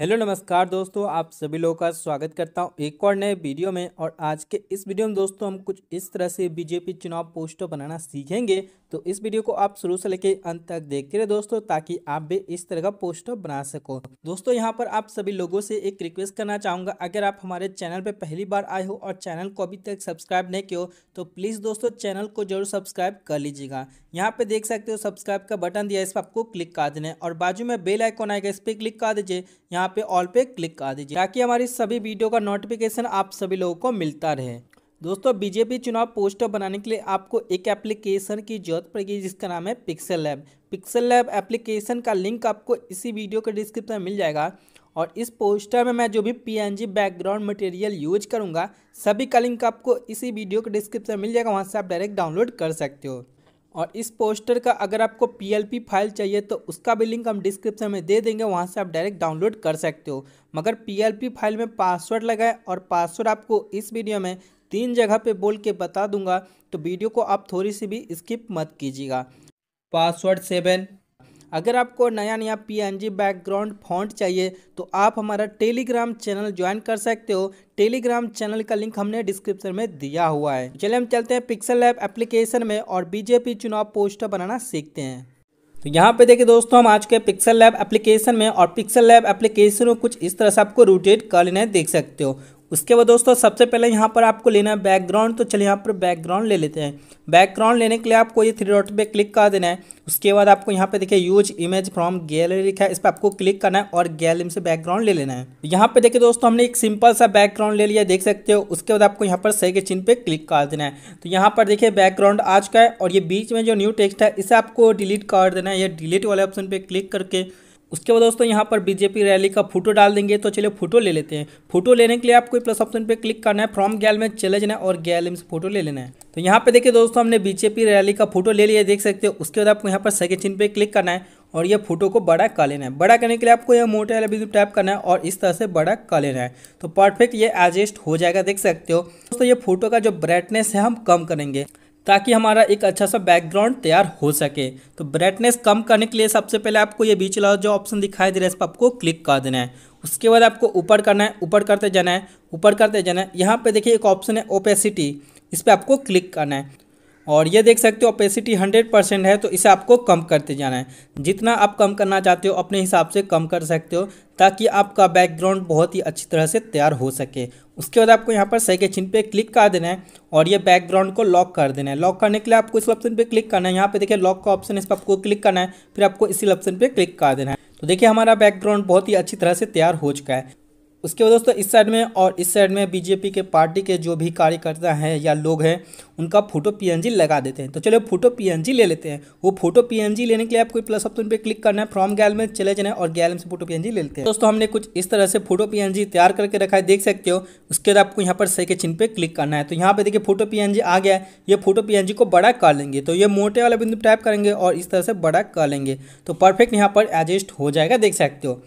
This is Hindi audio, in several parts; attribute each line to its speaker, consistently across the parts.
Speaker 1: हेलो नमस्कार दोस्तों आप सभी लोगों का स्वागत करता हूं एक और नए वीडियो में और आज के इस वीडियो में दोस्तों हम कुछ इस तरह से बीजेपी चुनाव पोस्टर बनाना सीखेंगे तो इस वीडियो को आप शुरू से लेके अंत तक देखते रहे दोस्तों ताकि आप भी इस तरह का पोस्टर बना सको दोस्तों यहाँ पर आप सभी लोगों से एक रिक्वेस्ट करना चाहूँगा अगर आप हमारे चैनल पर पहली बार आए हो और चैनल को अभी तक सब्सक्राइब नहीं किया तो प्लीज़ दोस्तों चैनल को जरूर सब्सक्राइब कर लीजिएगा यहाँ पर देख सकते हो सब्सक्राइब का बटन दिया इस पर आपको क्लिक कर देना और बाजू में बेल आइकॉन आएगा इस पर क्लिक कर दीजिए यहाँ पे ऑल पे क्लिक कर दीजिए ताकि हमारी सभी वीडियो का नोटिफिकेशन आप सभी लोगों को मिलता रहे दोस्तों बीजेपी चुनाव पोस्टर बनाने के लिए आपको एक एप्लीकेशन की जरूरत पड़ेगी जिसका नाम है pixel lab pixel lab application का लिंक आपको इसी वीडियो के डिस्क्रिप्शन में मिल जाएगा और इस पोस्टर में मैं जो भी पीएनजी बैकग्राउंड मटेरियल यूज करूँगा सभी का लिंक आपको इसी वीडियो के डिस्क्रिप्शन में मिल जाएगा वहाँ से आप डायरेक्ट डाउनलोड कर सकते हो और इस पोस्टर का अगर आपको पीएलपी फाइल चाहिए तो उसका भी लिंक हम डिस्क्रिप्शन में दे देंगे वहाँ से आप डायरेक्ट डाउनलोड कर सकते हो मगर पीएलपी फाइल में पासवर्ड लगाए और पासवर्ड आपको इस वीडियो में तीन जगह पे बोल के बता दूंगा तो वीडियो को आप थोड़ी सी भी स्किप मत कीजिएगा पासवर्ड सेवन अगर आपको नया नया पीएनजी बैकग्राउंड फॉन्ट चाहिए तो आप हमारा टेलीग्राम चैनल ज्वाइन कर सकते हो टेलीग्राम चैनल का लिंक हमने डिस्क्रिप्शन में दिया हुआ है चलिए हम चलते हैं पिक्सल लैब एप्लीकेशन में और बीजेपी चुनाव पोस्टर बनाना सीखते हैं तो यहाँ पे देखिए दोस्तों हम आज के पिक्सल लैब एप्लीकेशन में और पिक्सल लैब एप्लीकेशन में कुछ इस तरह से आपको रोटेट कर लेना देख सकते हो उसके बाद दोस्तों सबसे पहले यहाँ पर आपको लेना है बैकग्राउंड तो चलिए यहाँ पर बैकग्राउंड ले लेते हैं बैकग्राउंड लेने के लिए आपको ये थ्री डॉट पे क्लिक कर देना है उसके बाद आपको यहाँ पे देखिए यूज इमेज फ्रॉम गैलरी लिखा है इस पर आपको क्लिक करना है और गैलरी से बैकग्राउंड ले लेना है यहाँ पे देखिए दोस्तों हमने एक सिंपल सा बैकग्राउंड ले लिया देख सकते हो उसके बाद आपको यहाँ पर सही के चिन्ह पे क्लिक कर देना है तो यहाँ पर देखिए बैकग्राउंड आ चुका है और ये बीच में जो न्यू टेक्स्ट है इसे आपको डिलीट कर देना है या डिलीट वाले ऑप्शन पर क्लिक करके उसके बाद दोस्तों यहाँ पर बीजेपी रैली का फोटो डाल देंगे तो चलिए फोटो ले लेते हैं फोटो लेने के लिए आपको प्लस ऑप्शन पे क्लिक करना है फ्रॉम गैल में चले जाना है और गैल में से फोटो ले लेना है तो यहाँ पे देखिए दोस्तों हमने बीजेपी रैली का फोटो ले लिया देख सकते हो उसके बाद आपको यहाँ पर सेकेंड चिन्ह पे क्लिक करना है और ये फोटो को बड़ा कर लेना है बड़ा करने के लिए आपको यह मोटे वाला बिंदु टाइप करना है और इस तरह से बड़ा कर लेना है तो परफेक्ट ये एडजस्ट हो जाएगा देख सकते हो दोस्तों ये फोटो का जो ब्राइटनेस है हम कम करेंगे ताकि हमारा एक अच्छा सा बैकग्राउंड तैयार हो सके तो ब्राइटनेस कम करने के लिए सबसे पहले आपको ये बीच वाला जो ऑप्शन दिखाई दे रहा है इस पर आपको क्लिक कर देना है उसके बाद आपको ऊपर करना है ऊपर करते जाना है ऊपर करते जाना है यहाँ पे देखिए एक ऑप्शन है ओपेसिटी इस पर आपको क्लिक करना है और ये देख सकते हो ओपेसिटी हंड्रेड परसेंट है तो इसे आपको कम करते जाना है जितना आप कम करना चाहते हो अपने हिसाब से कम कर सकते हो ताकि आपका बैकग्राउंड बहुत ही अच्छी तरह से तैयार हो सके उसके बाद आपको यहाँ पर सही के चिन्ह पे क्लिक कर देना है और ये बैकग्राउंड को लॉक कर देना है लॉक करने के लिए आपको इस ऑप्शन पर क्लिक करना है यहाँ पर देखिए लॉक का ऑप्शन इस पर आपको क्लिक करना है फिर आपको इसी ऑप्शन पर क्लिक कर देना है तो देखिए हमारा बैकग्राउंड बहुत ही अच्छी तरह से तैयार हो चुका है उसके बाद दोस्तों इस साइड में और इस साइड में बीजेपी के पार्टी के जो भी कार्यकर्ता हैं या लोग हैं उनका फोटो पीएनजी लगा देते हैं तो चलो फोटो पीएनजी ले लेते हैं वो फोटो पीएनजी लेने के लिए आपको प्लस ऑप्शन पे क्लिक करना है फ्रॉम गैल में चले जाना है और गैल में से फोटो पीएनजी ले लेते हैं दोस्तों हमने कुछ इस तरह से फोटो पीएनजी तैयार करके रखा है देख सकते हो उसके बाद आपको यहाँ पर सही के चिन्ह पे क्लिक करना है तो यहाँ पे देखिए फोटो पीएनजी आ गया है ये फोटो पीएनजी को बड़ा कर लेंगे तो ये मोटे वाला बिंदु टाइप करेंगे और इस तरह से बड़ा कर लेंगे तो परफेक्ट यहाँ पर एडजस्ट हो जाएगा देख सकते हो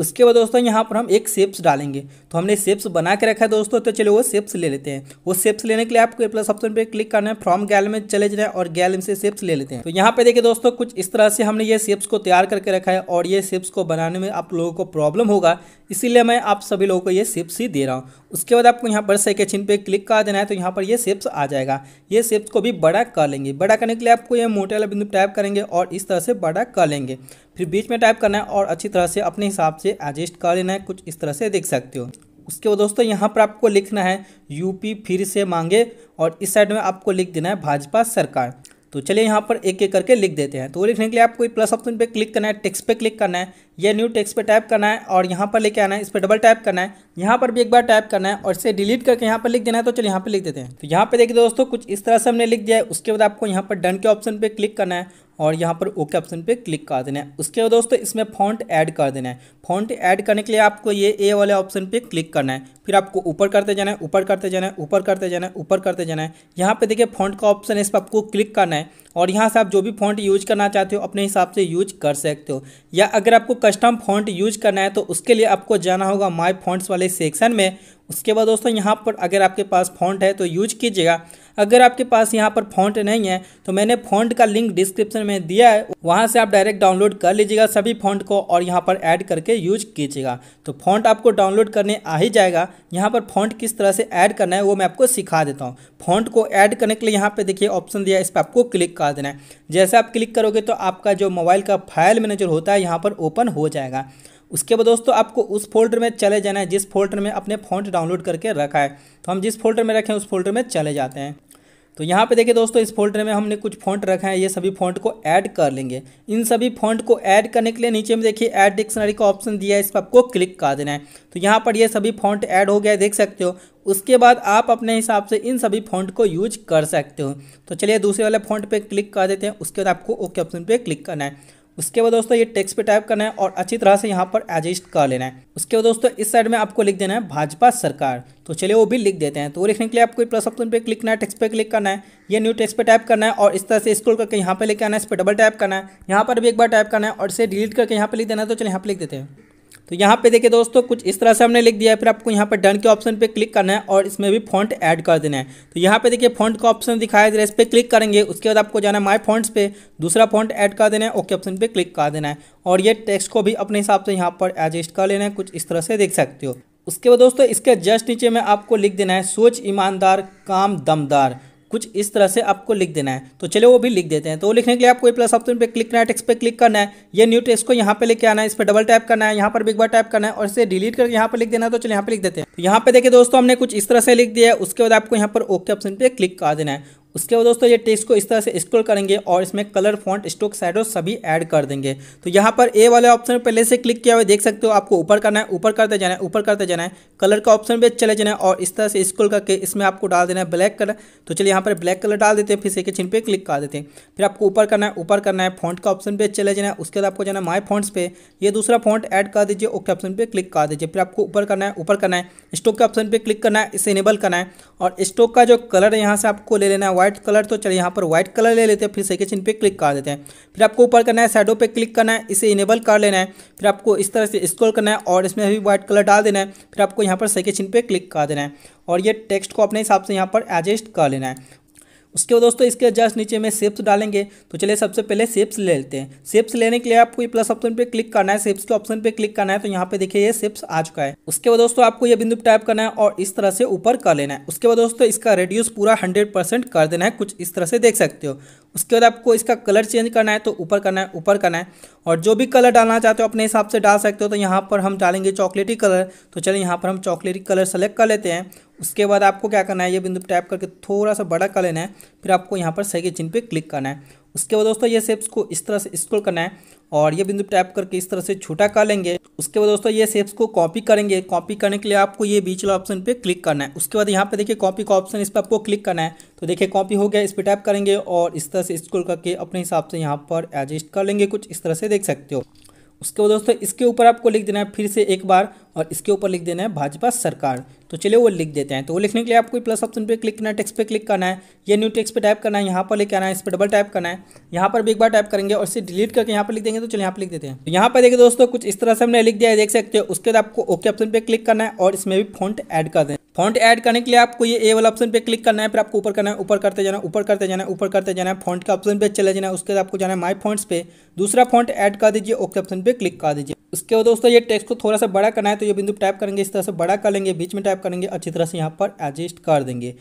Speaker 1: उसके बाद दोस्तों यहाँ पर हम एक सेप्स डालेंगे तो हमने सेप्स बना के रखा है दोस्तों तो चलिए वो सेप्स ले लेते हैं वो सेप्स लेने के लिए आपको प्लस ऑप्शन पर क्लिक करना है फ्रॉम गैल में चले जाए और गैल से सेप्स ले लेते हैं तो यहाँ पे देखिए दोस्तों कुछ इस तरह से हमने ये सेप्स को तैयार करके रखा है और ये सेप्स को बनाने में आप लोगों को प्रॉब्लम होगा इसीलिए मैं आप सभी लोगों को ये सेप्स ही दे रहा हूँ उसके बाद आपको यहाँ पर सेकेचिन पे क्लिक कर देना है तो यहाँ पर ये सेप्स आ जाएगा ये सेप्स को भी बड़ा कर लेंगे बड़ा करने के लिए आपको ये मोटे वाला बिंदु टाइप करेंगे और इस तरह से बड़ा कर लेंगे फिर बीच में टाइप करना है और अच्छी तरह से अपने हिसाब से एडजस्ट कर लेना है कुछ इस तरह से देख सकते हो उसके बाद दोस्तों यहाँ पर आपको लिखना है यूपी फिर से मांगे और इस साइड में आपको लिख देना है भाजपा सरकार तो चलिए यहाँ पर एक एक करके लिख देते हैं तो वो लिखने के लिए आपको प्लस ऑप्शन पे क्लिक करना है टेक्स्ट पे क्लिक करना है या न्यू टेक्स्ट पे टाइप करना है और यहाँ पर लेके आना है इस पर डबल टाइप करना है यहाँ पर भी एक बार टाइप करना है और इसे डिलीट करके यहाँ पर लिख देना है तो चलिए यहाँ पर लिख देते हैं तो यहाँ पर देखिए दोस्तों कुछ इस तरह से हमने लिख दिया है उसके बाद आपको यहाँ पर डन के ऑप्शन पर क्लिक करना है और यहाँ पर ओके ऑप्शन पे क्लिक कर देना है उसके बाद दोस्तों इसमें फॉन्ट ऐड कर देना है फॉन्ट ऐड करने के लिए आपको ये ए वाले ऑप्शन पे क्लिक करना है फिर आपको ऊपर करते जाना है ऊपर करते जाना है ऊपर करते जाना है ऊपर करते जाना है यहाँ पे देखिए फॉन्ट का ऑप्शन है इस पर आपको क्लिक करना है और यहाँ से आप जो भी फॉन्ट यूज करना चाहते हो अपने हिसाब से यूज कर सकते हो या अगर आपको कस्टम फॉन्ट यूज करना है तो उसके लिए आपको जाना होगा माई फॉन्ट्स वाले सेक्शन में उसके बाद दोस्तों यहाँ पर अगर आपके पास फॉन्ट है तो यूज कीजिएगा अगर आपके पास यहाँ पर फॉन्ट नहीं है तो मैंने फॉन्ट का लिंक डिस्क्रिप्शन में दिया है वहाँ से आप डायरेक्ट डाउनलोड कर लीजिएगा सभी फॉन्ट को और यहाँ पर ऐड करके यूज कीजिएगा तो फॉन्ट आपको डाउनलोड करने आ ही जाएगा यहाँ पर फॉन्ट किस तरह से ऐड करना है वो मैं आपको सिखा देता हूँ फॉन्ट को ऐड करने के लिए यहाँ पर देखिए ऑप्शन दिया इस पर आपको क्लिक कर देना है जैसे आप क्लिक करोगे तो आपका जो मोबाइल का फाइल मैनेजर होता है यहाँ पर ओपन हो जाएगा उसके बाद दोस्तों आपको उस फोल्डर में चले जाना है जिस फोल्डर में अपने फॉन्ट डाउनलोड करके रखा है तो हम जिस फोल्डर में रखें उस फोल्डर में चले जाते हैं तो यहाँ पे देखिए दोस्तों इस फोल्डर में हमने कुछ फॉन्ट रखा है ये सभी फॉन्ट को ऐड कर लेंगे इन सभी फॉन्ट को ऐड करने के लिए नीचे में देखिए ऐड डिक्शनरी का ऑप्शन दिया है इस पर आपको क्लिक कर देना है तो यहाँ पर ये सभी फॉन्ट ऐड हो गया है देख सकते हो उसके बाद आप अपने हिसाब से इन सभी फॉन्ट को यूज कर सकते हो तो चलिए दूसरे वाले फॉन्ट पर क्लिक कर देते हैं उसके बाद आपको ओके ऑप्शन पर क्लिक करना है उसके बाद दोस्तों ये टेक्स्ट पे टाइप करना है और अच्छी तरह से यहाँ पर एडजस्ट कर लेना है उसके बाद दोस्तों इस साइड में आपको लिख देना है भाजपा सरकार तो चलिए वो भी लिख देते हैं तो वो लिखने के लिए आपको प्लस ऑप्शन पे क्लिक करना है टेक्स्ट पे क्लिक करना है ये न्यू टेक्स्ट पे टाइप करना है और इस तरह से स्क्रोल करके यहाँ पे लेके आना है इस पर डबल टाइप करना है यहाँ पर भी एक बार टाइप करना है और इसे डिलीट करके यहाँ पर लिख देना है तो चलिए यहाँ पर लिख देते हैं तो यहाँ पे देखिए दोस्तों कुछ इस तरह से हमने लिख दिया है फिर आपको यहाँ पर डन के ऑप्शन पे क्लिक करना है और इसमें भी फॉन्ट ऐड कर देना है तो यहाँ पे देखिए फॉन्ट का ऑप्शन दिखाया है इस पर क्लिक करेंगे उसके बाद आपको जाना है माई फॉन्ट्स पे दूसरा फॉन्ट ऐड कर देना है ओके ऑप्शन पे क्लिक कर देना है और ये टेक्स्ट को भी अपने हिसाब से यहाँ पर एडजस्ट कर लेना है कुछ इस तरह से देख सकते हो उसके बाद दोस्तों इसके जस्ट नीचे में आपको लिख देना है सोच ईमानदार काम दमदार कुछ इस तरह से आपको लिख देना है तो चलिए वो भी लिख देते हैं तो वो लिखने के लिए आपको प्लस ऑप्शन पे क्लिक करना है टेक्स पे क्लिक करना है ये न्यू टेस्ट को यहाँ पे लेके आना है इस पर डबल टाइप करना है यहाँ पर बिग बार टाइप करना है और इसे डिलीट करके यहाँ पर लिख देना है तो चलिए यहाँ पे लिख देते हैं तो यहाँ पे देखिए दोस्तों हमने कुछ इस तरह से लिख दिया है उसके बाद आपको यहाँ पर ओके ऑप्शन पे क्लिक कर देना है उसके बाद दोस्तों ये टेक्स्ट को इस तरह से स्क्रॉल करेंगे और इसमें कलर फॉन्ट स्टोक साइडो सभी ऐड कर देंगे तो यहाँ पर ए वाले ऑप्शन पर पहले से क्लिक किया हुआ देख सकते हो आपको ऊपर करना है ऊपर करते जाना है ऊपर करते जाना है कलर का ऑप्शन भी चले जाना है और इस तरह से स्क्रॉल करके इसमें आपको डाल देना है ब्लैक कलर तो चलिए यहाँ पर ब्लैक कलर डाल देते हैं फिर से चिन्ह पर क्लिक कर देते हैं फिर आपको ऊपर करना है ऊपर करना है फॉन्ट का ऑप्शन भी चले जाना है उसके बाद आपको जाना है माई फॉन्ट्स पे ये दूसरा फॉन्ट ऐड कर दीजिए ओके ऑप्शन पर क्लिक कर दीजिए फिर आपको ऊपर करना है ऊपर करना है स्टोक के ऑप्शन पर क्लिक करना है इसे इनेबल करना है और स्टोक का जो कलर है यहाँ से आपको ले लेना है व्हाइट कलर तो चलिए यहाँ पर व्हाइट कलर ले लेते हैं फिर सही के चिन्ह पे क्लिक कर देते हैं फिर आपको ऊपर करना है साइडों पे क्लिक करना है इसे इनेबल कर लेना है फिर आपको इस तरह से स्क्रॉल करना है और इसमें भी व्हाइट कलर डाल देना है फिर आपको यहाँ पर सही के चिन्ह पे क्लिक कर देना है और ये टेक्स्ट को अपने हिसाब से यहाँ पर एडजस्ट कर लेना है उसके बाद दोस्तों इसके जस्ट नीचे में सेप्स डालेंगे तो चलिए सबसे पहले सेप्स ले लेते हैं सेप्स लेने के लिए आपको ये प्लस ऑप्शन पे क्लिक करना है सेप्स के ऑप्शन पे क्लिक करना है तो यहाँ पे देखिए ये सेप्स आ चुका है उसके बाद दोस्तों आपको ये बिंदु टाइप करना है और इस तरह से ऊपर कर लेना है उसके बाद दोस्तों इसका रेडियस पूरा हंड्रेड कर देना है कुछ इस तरह से देख सकते हो उसके बाद आपको इसका कलर चेंज करना है तो ऊपर करना है ऊपर करना है और जो भी कलर डालना चाहते हो अपने हिसाब से डाल सकते हो तो यहाँ पर हम डालेंगे चॉकलेटी कलर तो चलिए यहाँ पर हम चॉकलेटी कलर सेलेक्ट कर लेते हैं उसके बाद आपको क्या करना है ये बिंदु टैप करके थोड़ा सा बड़ा कर लेना है फिर आपको यहाँ पर सही के चिन्ह पे क्लिक करना है उसके बाद दोस्तों ये शेप्स को इस तरह से स्क्रोल करना है और ये बिंदु टैप करके इस तरह से छोटा कर लेंगे उसके बाद दोस्तों ये सेप्स को कॉपी करेंगे कॉपी करने के लिए आपको ये बीच वाला ऑप्शन पे क्लिक करना है उसके बाद यहाँ पे देखिए कॉपी का ऑप्शन इस पर आपको क्लिक करना है तो देखिए कॉपी हो गया इस पर टैप करेंगे और इस तरह से स्क्रोल करके अपने हिसाब से यहाँ पर एडजस्ट कर लेंगे कुछ इस तरह से देख सकते हो उसके बाद दोस्तों इसके ऊपर आपको लिख देना है फिर से एक बार और इसके ऊपर लिख देना है भाजपा सरकार तो चलिए वो लिख देते हैं तो वो लिखने के लिए आपको प्लस ऑप्शन पे क्लिक करना है टेक्स्ट पे क्लिक करना है ये न्यू टेक्स्ट पे टाइप करना है यहाँ पर लेके आना है इस पर डबल टाइप करना है यहाँ पर भी एक बार टाइप करेंगे और इसे डिलीट करके यहाँ पर लिख देंगे तो चलिए यहाँ पर लिख देते हैं तो यहाँ पर देखिए दोस्तों कुछ इस तरह से हमने लिख दिया है देख सकते हो उसके बाद आपको ओके ऑप्शन पर क्लिक करना है और इसमें भी फॉन्ट ऐड कर दें फॉन्ट ऐड करने के लिए आपको ये ए वाला ऑप्शन पे क्लिक करना है फिर आपको ऊपर करना है ऊपर करते जाना ऊपर करते जाना ऊपर करते जाना है फॉन्ट का ऑप्शन पे चले जाना उसके बाद आपको जाना है माई फॉन्ट्स पे दूसरा फॉन्ट ऐड कर दीजिए ओके ऑप्शन पे क्लिक कर दीजिए उसके बाद दोस्तों ये टेक्स को थोड़ा सा बड़ा करना है तो ये बिंदु टाइप करेंगे इस तरह से बड़ा कर लेंगे बीच में टाइप करेंगे अच्छी तरह से यहाँ पर एडजस्ट कर देंगे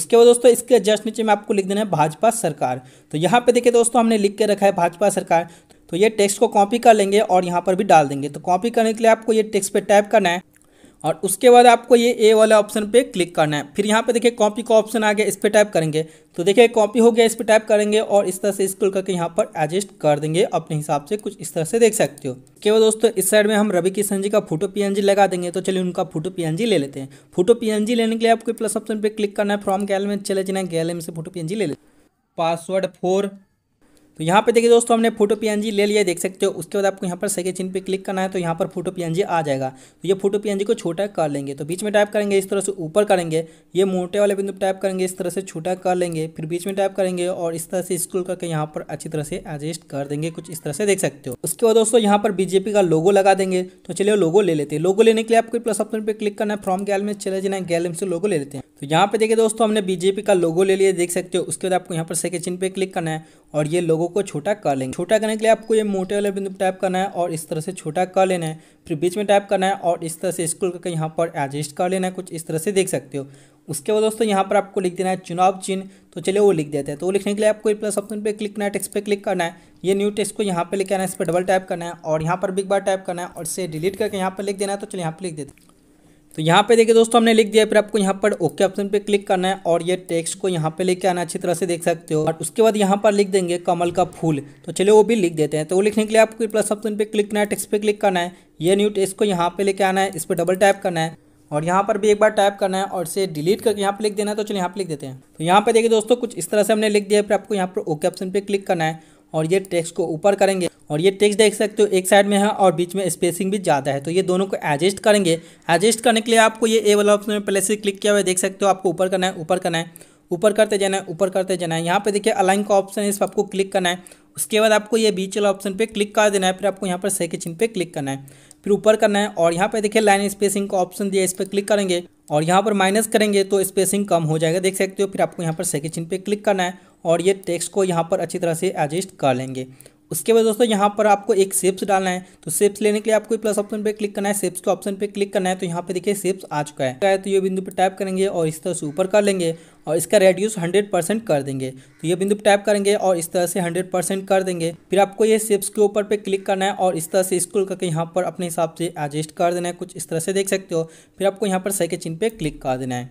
Speaker 1: उसके बाद दोस्तों इसके जस्ट नीचे में आपको लिख देना है भाजपा सरकार तो यहाँ पे देखिए दोस्तों हमने लिख के रखा है भाजपा सरकार तो ये टेक्स्ट को कॉपी कर लेंगे और यहाँ पर भी डाल देंगे तो कॉपी करने के लिए आपको ये टेक्स्ट पे टाइप करना है और उसके बाद आपको ये ए वाला ऑप्शन पे क्लिक करना है फिर यहाँ पे देखिए कॉपी का ऑप्शन आ गया इस पर टाइप करेंगे तो देखिए कॉपी हो गया इस पर टाइप करेंगे और इस तरह से स्क्रॉल करके यहाँ पर एडजस्ट कर देंगे अपने हिसाब से कुछ इस तरह से देख सकते हो केवल दोस्तों इस साइड में हम रवि किशन जी का फोटो पीएनजी लगा देंगे तो चलिए उनका फोटो पीएनजी ले लेते हैं फोटो पीएनजी लेने के लिए आपको प्लस ऑप्शन पर क्लिक करना है फ्रॉम गैल में चले जाना गैल में से फोटो पीएनजी ले लेते पासवर्ड फोर तो यहाँ पे देखिए दोस्तों हमने फोटो पी ले लिया देख सकते हो उसके बाद आपको यहाँ पर सही चिन्ह पे क्लिक करना है तो यहाँ पर फोटो पी आ जाएगा तो ये फोटो पी को छोटा कर लेंगे तो बीच में टाइप करेंगे इस तरह से ऊपर करेंगे ये मोटे वाले बिंदु टाइप करेंगे इस तरह से छोटा कर लेंगे फिर बीच में टाइप करेंगे और इस तरह से स्क्रोल करके यहाँ पर अच्छी तरह से एडजस्ट कर देंगे कुछ इस तरह से देख सकते हो उसके बाद दोस्तों यहाँ पर बीजेपी का लोगो लगा देंगे तो चलिए लोगो ले लेते हैं लोगो लेने के लिए आपको प्लस ऑप्शन पर क्लिक करना है फ्रॉम गैल में चले जाना है गैलम से लोगो ले लेते हैं तो यहाँ पे देखिए दोस्तों हमने बीजेपी का लोगो ले लिया देख सकते हो उसके बाद आपको यहाँ पर सेकेंड चिन्ह पे क्लिक करना है और ये लोगों को छोटा कर लेंगे छोटा करने के लिए आपको ये मोटे वाले बिंदु टाइप करना है और इस तरह से छोटा कर लेना है फिर बीच में टाइप करना है और इस तरह से स्कूल करके यहाँ पर एडजस्ट कर लेना है कुछ इस तरह से देख सकते हो उसके बाद दोस्तों यहाँ पर आपको लिख देना है चुनाव चिन्ह तो चलिए वो लिख देते हैं तो वो लिखने के लिए आपको प्लस ऑप्शन पे क्लिक करना है टेक्स पर क्लिक करना है ये न्यू टेस्ट को यहाँ पर लिख आना है इस पर डबल टाइप करना है और यहाँ पर बिग बार टाइप करना है और इसे डिलीट करके यहाँ पर लिख देना है तो चलिए यहाँ पर लिख देते हैं तो यहाँ पे देखिए दोस्तों हमने लिख दिया फिर आपको यहाँ पर ओके ऑप्शन पे क्लिक करना है और ये टेक्स्ट को यहाँ पे लेके आना अच्छी तरह से देख सकते हो और उसके बाद यहाँ पर लिख देंगे कमल का फूल तो चलिए वो भी लिख देते हैं तो वो लिखने के लिए आपको प्लस ऑप्शन पे क्लिक करना है टेक्स्ट पे क्लिक करना है ये न्यू टेक्स्ट को यहाँ पे लेके आना है इस पर डबल टाइप करना है और यहाँ पर भी एक बार टाइप करना है और इसे डिलीट करके यहाँ पर लिख देना है तो चलिए यहाँ पर लिख देते हैं तो यहाँ पे देखिए दोस्तों कुछ इस तरह से हमने लिख दिया फिर आपको यहाँ पर ओके ऑप्शन पे क्लिक करना है और ये टेक्स्ट को ऊपर करेंगे और ये टेक्स्ट देख सकते हो एक साइड में है और बीच में स्पेसिंग भी ज़्यादा है तो ये दोनों को एडजस्ट करेंगे एडजस्ट करने के लिए आपको ये ए वाला ऑप्शन में पहले से क्लिक किया हुआ है देख सकते हो आपको ऊपर करना है ऊपर करना है ऊपर करते जाना है ऊपर करते जाना है यहाँ पे देखिए अलाइन का ऑप्शन है इस पर आपको क्लिक करना है उसके बाद आपको ये बीच वाला ऑप्शन पे क्लिक कर देना है फिर आपको यहाँ पर सही के चिन्ह पे क्लिक करना है फिर ऊपर करना है और यहाँ पे देखिए लाइन स्पेसिंग का ऑप्शन दिया इस पर क्लिक करेंगे और यहाँ पर माइनस करेंगे तो स्पेसिंग कम हो जाएगा देख सकते हो फिर आपको यहाँ पर सही के चिन्ह पे क्लिक करना है और ये टेक्स्ट को यहाँ पर अच्छी तरह से एडजस्ट कर लेंगे उसके बाद दोस्तों यहाँ पर आपको एक सेप्स डालना है तो सेप्स लेने के लिए आपको प्लस ऑप्शन पे क्लिक करना है सेप्स के ऑप्शन पे क्लिक करना है तो यहाँ पे देखिए सेप्स आ चुका है तो ये बिंदु पर टाइप करेंगे और इस तरह से ऊपर कर लेंगे और इसका रेडियस 100 परसेंट कर देंगे तो ये बिंदु टाइप करेंगे और इस तरह से 100 परसेंट कर देंगे फिर आपको ये सेप्स के ऊपर पे क्लिक करना है और इस तरह से स्कूल करके यहाँ पर अपने हिसाब से एडजस्ट कर देना है कुछ इस तरह से देख सकते हो फिर आपको यहाँ पर सैके चिन्ह पे क्लिक कर देना है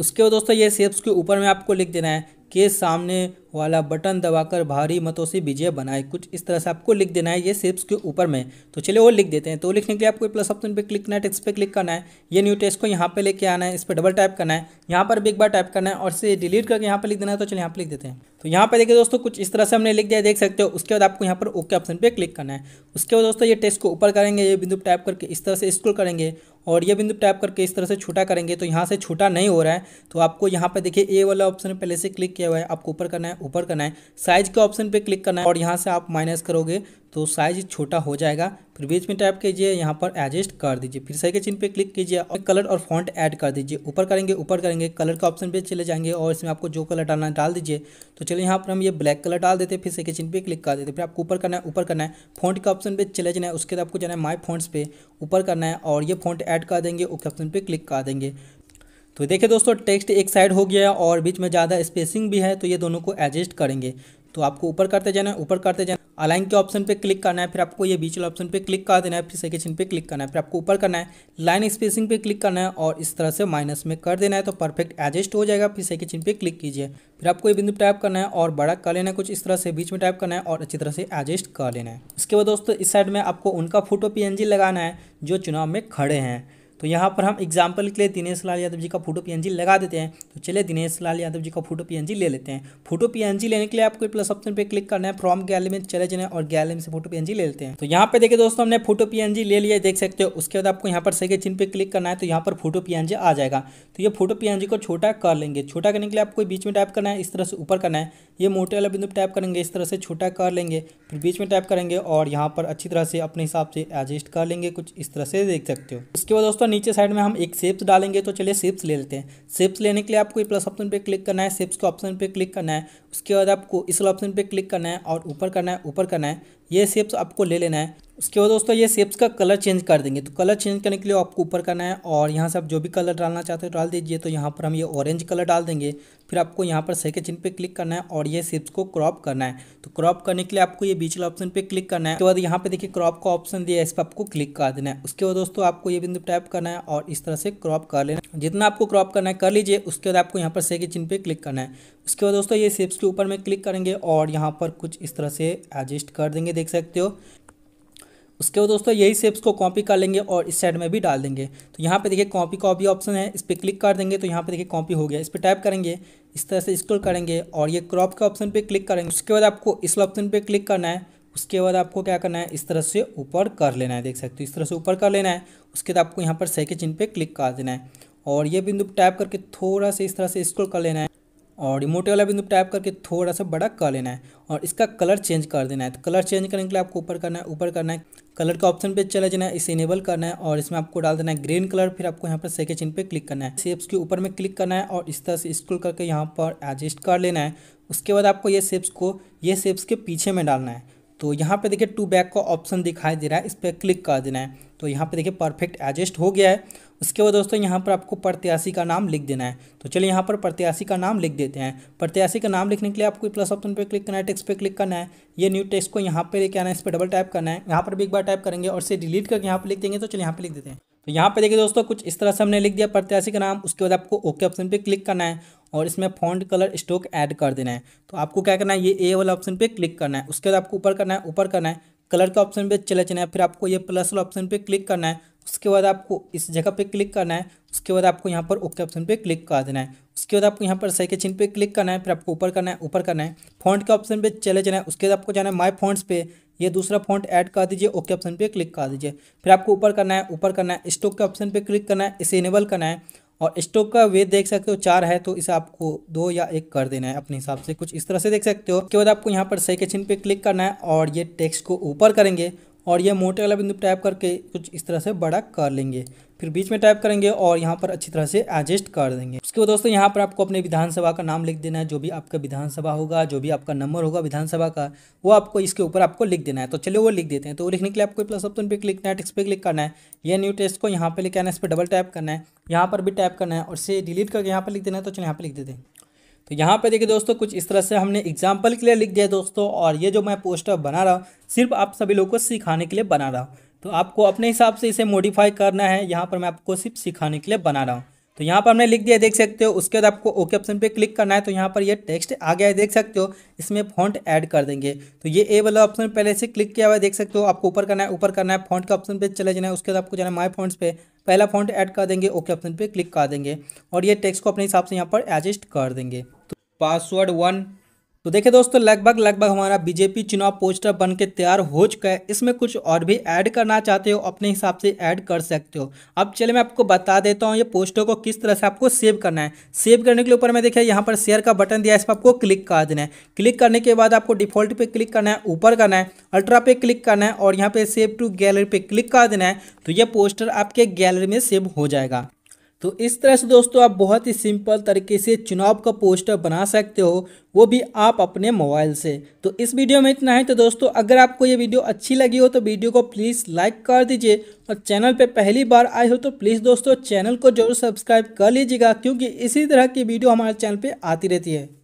Speaker 1: उसके बाद दोस्तों ये सेप्स के ऊपर में आपको लिख देना है के सामने वाला बटन दबाकर भारी मतों से विजय बनाए कुछ इस तरह से आपको लिख देना है ये सिर्फ के ऊपर में तो चलिए वो लिख देते हैं तो लिखने के लिए आपको प्लस ऑप्शन पे क्लिक करना है टेक्स्ट पे क्लिक करना है ये न्यू टेस्ट को यहाँ पे लेके आना है इस पर डबल टाइप करना है यहाँ पर भी एक बार टाइप करना है और इसे डिलीट करके यहाँ पर लिख देना है तो चलिए यहाँ पर लिख देते हैं तो यहाँ पर देखिए दोस्तों कुछ इस तरह से हमने लिख दिया देख सकते हो उसके बाद आपको यहाँ पर ओके ऑप्शन पर क्लिक करना है उसके बाद दोस्तों ये टेस्ट को ऊपर करेंगे ये बिंदु टाइप करके इस तरह से स्क्रोल करेंगे और ये बिंदु टैप करके इस तरह से छोटा करेंगे तो यहाँ से छोटा नहीं हो रहा है तो आपको यहाँ पे देखिए ए वाला ऑप्शन पहले से क्लिक किया हुआ है आपको ऊपर करना है ऊपर करना है साइज के ऑप्शन पे क्लिक करना है और यहाँ से आप माइनस करोगे तो साइज छोटा हो जाएगा फिर बीच में टाइप कीजिए यहाँ पर एडजस्ट कर दीजिए फिर सही के चिन्ह पे क्लिक कीजिए और कलर और फॉन्ट ऐड कर दीजिए ऊपर करेंगे ऊपर करेंगे कलर का ऑप्शन पे चले जाएंगे और इसमें आपको जो कलर डालना है डाल दीजिए तो चलिए यहाँ पर हम ये ब्लैक कलर डाल देते हैं फिर सही के चिन्ह पे क्लिक कर देते फिर आपको ऊपर करना है ऊपर करना है फॉन्ट के ऑप्शन पे चले जाना है उसके बाद आपको जाना है माई फॉन्ट्स पे ऊपर करना है और ये फॉन्ट ऐड कर देंगे उसके ऑप्शन पर क्लिक कर देंगे तो देखिए दोस्तों टेक्स्ट एक साइड हो गया है और बीच में ज़्यादा स्पेसिंग भी है तो ये दोनों को एडजस्ट करेंगे तो आपको ऊपर करते जाना है ऊपर करते जाना अलाइन के ऑप्शन पे क्लिक करना है फिर आपको ये बीच वाला ऑप्शन पे क्लिक कर देना है फिर सेकेशन पे क्लिक करना है फिर आपको ऊपर करना है लाइन स्पेसिंग पे क्लिक करना है और इस तरह से माइनस में कर देना है तो परफेक्ट एडजस्ट हो जाएगा फिर सेकेशन पे क्लिक कीजिए फिर आपको ये बिंदु टाइप करना है और बड़ा कर लेना है कुछ इस तरह से बीच में टाइप करना है और अच्छी तरह से एडजस्ट कर लेना है उसके बाद दोस्तों इस साइड में आपको उनका फोटो पी लगाना है जो चुनाव में खड़े हैं तो यहाँ पर हम एग्जाम्पल के लिए दिनेश लाल यादव जी का फोटो पी लगा देते हैं तो चलिए दिनेश लाल यादव जी का फोटो पी ले लेते हैं फोटो पी लेने के लिए आपको प्लस ऑप्शन पर क्लिक करना है फ्रॉम गैलरी में चले जाना और गैलरी से फोटो पी ले लेते हैं तो यहाँ पे देखिए दोस्तों हमने फोटो पी ले लिया देख सकते हो उसके बाद आपको यहाँ पर सही चिन्ह पे क्लिक करना है तो यहाँ पर फोटो पी आ जाएगा तो ये फोटो पी को छोटा कर लेंगे छोटा करने के लिए आपको बीच में टाइप करना है इस तरह से ऊपर करना है ये मोटे वाला बिंदु टाइप करेंगे इस तरह से छोटा कर लेंगे फिर बीच में टाइप करेंगे और यहाँ पर अच्छी तरह से अपने हिसाब से एडजस्ट कर लेंगे कुछ इस तरह से देख सकते हो उसके बाद दोस्तों नीचे साइड में हम एक शेप्स डालेंगे तो चलिए सेप्स ले लेते हैं सेप्स लेने के लिए आपको प्लस ऑप्शन पे क्लिक करना है सेप्स के ऑप्शन पे क्लिक करना है उसके बाद आपको इस ऑप्शन पे क्लिक करना है और ऊपर करना है ऊपर करना है ये सेप्स आपको ले लेना है उसके बाद दोस्तों ये सेप्स का कलर चेंज कर देंगे तो कलर चेंज करने के लिए आपको ऊपर करना है और यहाँ से आप जो भी कलर डालना चाहते हो डाल दीजिए तो यहाँ पर हम ये ऑरेंज कलर डाल देंगे फिर आपको यहाँ पर सही के चिन्ह पे क्लिक करना है और ये सेप्स को क्रॉप करना है तो क्रॉप करने के लिए आपको ये बीच वाला ऑप्शन पे क्लिक करना है उसके बाद यहाँ पे देखिए क्रॉप का ऑप्शन दिया है इस पर आपको क्लिक कर देना है उसके बाद दोस्तों आपको ये बिंदु टाइप करना है और इस तरह से क्रॉप कर लेना है जितना आपको क्रॉप करना है कर लीजिए उसके बाद आपको यहाँ पर सही के चिन्ह पे क्लिक करना है उसके बाद दोस्तों ये सेप्स के ऊपर में क्लिक करेंगे और यहाँ पर कुछ इस तरह से एडजस्ट कर देंगे देख सकते हो उसके बाद दोस्तों यही सेप्स को कॉपी कर लेंगे और इस साइड में भी डाल देंगे तो यहाँ पे देखिए कॉपी का भी ऑप्शन है इस पर क्लिक कर देंगे तो यहाँ पे देखिए कॉपी हो गया इस पर टाइप करेंगे इस तरह से स्क्रॉल करेंगे और ये क्रॉप के ऑप्शन पे क्लिक करेंगे उसके बाद आपको इस ऑप्शन पे क्लिक करना है उसके बाद आपको क्या करना है इस तरह से ऊपर कर लेना है देख सकते हो इस तरह से ऊपर कर लेना है उसके बाद आपको यहाँ पर सही के चिन्ह पर क्लिक कर देना है और ये बिंदु टाइप करके थोड़ा सा इस तरह से स्क्रोल कर लेना है और रिमोट वाला बिंदु टाइप करके थोड़ा सा बड़ा कर लेना है और इसका कलर चेंज कर देना है तो कलर चेंज करने के लिए आपको ऊपर करना है ऊपर करना है कलर का ऑप्शन पे चले जाना है इसे इनेबल करना है और इसमें आपको डाल देना है ग्रीन कलर फिर आपको यहाँ पर सेकेंड चिन्ह पे क्लिक करना है सेप्स के ऊपर में क्लिक करना है और इस तरह से स्क्रॉल करके यहाँ पर एडजस्ट कर लेना है उसके बाद आपको ये सेप्स को ये सेप्स के पीछे में डालना है तो यहाँ पे देखिए टू बैक का ऑप्शन दिखाई दे रहा है इस पर क्लिक कर देना है तो यहाँ पे देखिए परफेक्ट एडजस्ट हो गया है उसके बाद दोस्तों यहाँ पर आपको प्रत्याशी का नाम लिख देना है तो चलिए यहाँ पर प्रत्याशी का नाम लिख देते हैं प्रत्याशी का नाम लिखने के लिए आपको प्लस ऑप्शन पर क्लिक करना है टेक्स्ट पर क्लिक करना है ये न्यू टेक्स्ट को यहाँ पर लेके आना है इस पर डबल टाइप करना है यहाँ पर भी एक बार टाइप करेंगे और इसे डिलीट करके यहाँ पर लिख देंगे तो चलिए यहाँ पर लिख देते हैं तो यहाँ पर देखिए दोस्तों कुछ इस तरह से हमने लिख दिया प्रत्याशी का नाम उसके बाद आपको ओके ऑप्शन पर क्लिक करना है और इसमें फॉन्ट कलर स्टॉक ऐड कर देना है तो आपको क्या करना है ये ए वाला ऑप्शन पे क्लिक करना है उसके बाद आपको ऊपर करना है ऊपर करना है कलर के ऑप्शन पे चले जाना है फिर आपको ये प्लस वाला ऑप्शन पे क्लिक करना है उसके बाद आपको इस जगह पे क्लिक करना है उसके बाद आपको यहाँ पर ओके ऑप्शन पे क्लिक कर देना है उसके बाद आपको यहाँ पर सही के चिन्ह पे क्लिक करना है फिर आपको ऊपर करना है ऊपर करना है फॉन्ट के ऑप्शन पे चले जाना है उसके बाद आपको जाना है माय फॉन्ट्स पे ये दूसरा फॉन्ट ऐड कर दीजिए ओके ऑप्शन पर क्लिक कर दीजिए फिर आपको ऊपर करना है ऊपर करना है स्टॉक के ऑप्शन पर क्लिक करना है इसे इनेबल करना है और स्टोक का वेट देख सकते हो चार है तो इसे आपको दो या एक कर देना है अपने हिसाब से कुछ इस तरह से देख सकते हो उसके बाद आपको यहाँ पर सही के चिन्ह पे क्लिक करना है और ये टेक्स्ट को ऊपर करेंगे और ये मोटे वाला बिंदु टैप करके कुछ इस तरह से बड़ा कर लेंगे फिर बीच में टाइप करेंगे और यहाँ पर अच्छी तरह से एडजस्ट कर देंगे उसके बाद दोस्तों यहाँ पर आपको अपने विधानसभा का नाम लिख देना है जो भी आपका विधानसभा होगा जो भी आपका नंबर होगा विधानसभा का वो आपको इसके ऊपर आपको लिख देना है तो चलिए वो लिख देते हैं तो वो लिखने के लिए आपको प्लस ऑप्शन पर क्लिक करना है टिक्स पे क्लिक करना है ये न्यू टेस्ट को यहाँ पर लेके आना है इस पर डबल टाइप करना है यहाँ पर भी टाइप करना है और इसे डिलीट करके यहाँ पर लिख देना है तो चलिए यहाँ पर लिख देते हैं तो यहाँ पे देखिए दोस्तों कुछ इस तरह से हमने एग्जाम्पल के लिए लिख दिया दोस्तों और ये जो मैं पोस्टर बना रहा हूँ सिर्फ आप सभी लोग को सिखाने के लिए बना रहा हूँ तो आपको अपने हिसाब से इसे मॉडिफाई करना है यहाँ पर मैं आपको सिर्फ सिखाने के लिए बना रहा हूँ तो यहाँ पर हमने लिख दिया देख सकते हो उसके बाद आपको ओके ऑप्शन पे क्लिक करना है तो यहाँ पर ये टेक्स्ट आ गया है देख सकते हो इसमें फॉन्ट ऐड कर देंगे तो ये ए वाला ऑप्शन पहले से क्लिक किया हुआ है देख सकते हो आपको ऊपर करना है ऊपर करना है फॉन्ट का ऑप्शन पे चले जाना है उसके बाद आपको जाना है माई फॉन्ट्स पे पहला फॉन्ट ऐड कर देंगे ओके ऑप्शन पे क्लिक कर देंगे और ये टेक्स्ट को अपने हिसाब से यहाँ पर एडजस्ट कर देंगे पासवर्ड वन तो देखिए दोस्तों लगभग लगभग हमारा बीजेपी चुनाव पोस्टर बन के तैयार हो चुका है इसमें कुछ और भी ऐड करना चाहते हो अपने हिसाब से ऐड कर सकते हो अब चलिए मैं आपको बता देता हूँ ये पोस्टर को किस तरह से आपको सेव करना है सेव करने के लिए ऊपर मैं देखिए यहाँ पर शेयर का बटन दिया है इस पर आपको क्लिक कर देना है क्लिक करने के बाद आपको डिफॉल्ट पर क्लिक करना है ऊपर करना है अल्ट्रा पे क्लिक करना है और यहाँ पर सेव टू गैलरी पर क्लिक कर देना है तो ये पोस्टर आपके गैलरी में सेव हो जाएगा तो इस तरह से दोस्तों आप बहुत ही सिंपल तरीके से चुनाव का पोस्टर बना सकते हो वो भी आप अपने मोबाइल से तो इस वीडियो में इतना है तो दोस्तों अगर आपको ये वीडियो अच्छी लगी हो तो वीडियो को प्लीज़ लाइक कर दीजिए और चैनल पे पहली बार आए हो तो प्लीज़ दोस्तों चैनल को जरूर सब्सक्राइब कर लीजिएगा क्योंकि इसी तरह की वीडियो हमारे चैनल पर आती रहती है